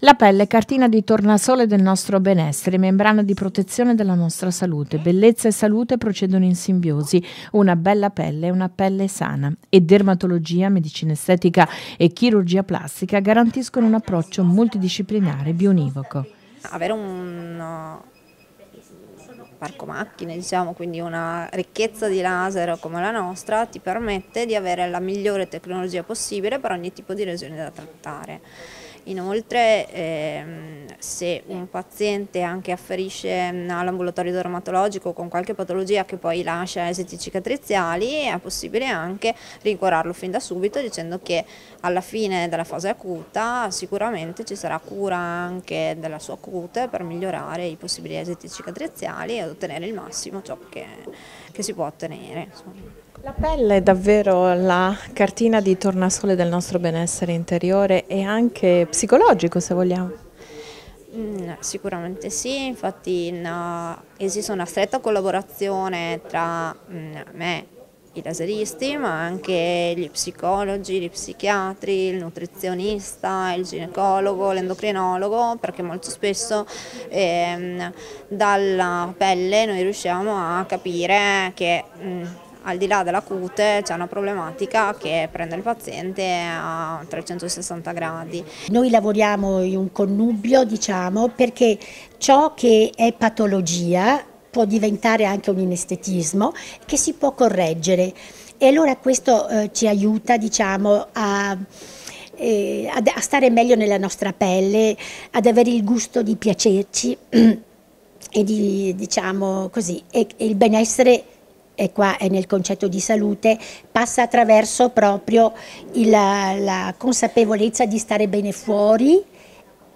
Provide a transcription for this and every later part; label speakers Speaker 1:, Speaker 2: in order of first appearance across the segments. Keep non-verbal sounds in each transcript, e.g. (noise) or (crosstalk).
Speaker 1: La pelle è cartina di tornasole del nostro benessere, membrana di protezione della nostra salute. Bellezza e salute procedono in simbiosi. Una bella pelle è una pelle sana e dermatologia, medicina estetica e chirurgia plastica garantiscono un approccio multidisciplinare bionivoco.
Speaker 2: Avere un parco macchine, diciamo, quindi una ricchezza di laser come la nostra ti permette di avere la migliore tecnologia possibile per ogni tipo di lesione da trattare Inoltre ehm, se un paziente anche afferisce all'ambulatorio dermatologico con qualche patologia che poi lascia esiti cicatriziali è possibile anche rincuorarlo fin da subito dicendo che alla fine della fase acuta sicuramente ci sarà cura anche della sua cute per migliorare i possibili esiti cicatriziali e ottenere il massimo ciò che, che si può ottenere. Insomma.
Speaker 1: La pelle è davvero la cartina di tornasole del nostro benessere interiore e anche psicologico se vogliamo.
Speaker 2: Mm, sicuramente sì, infatti no, esiste una stretta collaborazione tra mm, me, i laseristi, ma anche gli psicologi, gli psichiatri, il nutrizionista, il ginecologo, l'endocrinologo, perché molto spesso ehm, dalla pelle noi riusciamo a capire che mh, mm, al di là della cute c'è una problematica che prende il paziente a 360 gradi.
Speaker 3: Noi lavoriamo in un connubio diciamo perché ciò che è patologia può diventare anche un inestetismo che si può correggere e allora questo eh, ci aiuta diciamo a eh, a, stare meglio nella nostra pelle, ad avere il gusto di piacerci (clears throat) e di, diciamo così, e il benessere e qua è nel concetto di salute, passa attraverso proprio il, la consapevolezza di stare bene fuori,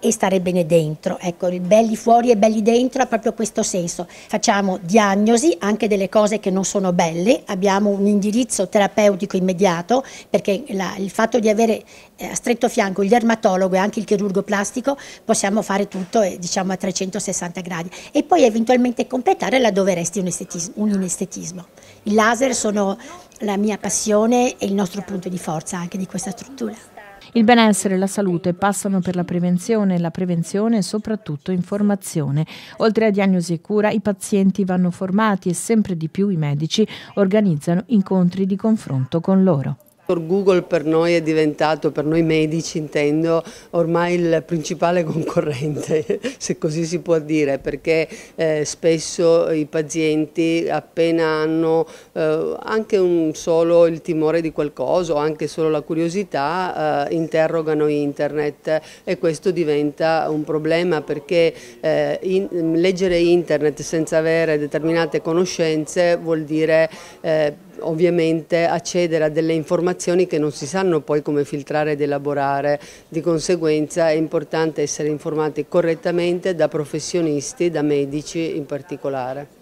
Speaker 3: e stare bene dentro. Ecco, il belli fuori e belli dentro ha proprio questo senso. Facciamo diagnosi anche delle cose che non sono belle, abbiamo un indirizzo terapeutico immediato perché la, il fatto di avere eh, a stretto fianco il dermatologo e anche il chirurgo plastico possiamo fare tutto eh, diciamo a 360 gradi e poi eventualmente completare laddove resti un estetismo. Un inestetismo. I laser sono la mia passione
Speaker 1: e il nostro punto di forza anche di questa struttura. Il benessere e la salute passano per la prevenzione e la prevenzione è soprattutto informazione. Oltre a diagnosi e cura, i pazienti vanno formati e sempre di più i medici organizzano incontri di confronto con loro.
Speaker 4: Google per noi è diventato, per noi medici intendo, ormai il principale (laughs) concorrente, se così si può dire, perché eh, spesso i pazienti appena hanno eh, anche un, solo il timore di qualcosa o anche solo la curiosità eh, interrogano internet e questo diventa un problema perché eh, in, leggere internet senza avere determinate conoscenze vuol dire eh, ovviamente accedere a delle informazioni informazioni che non si sanno poi come filtrare ed elaborare, di conseguenza è importante essere informati correttamente da professionisti, da medici in particolare.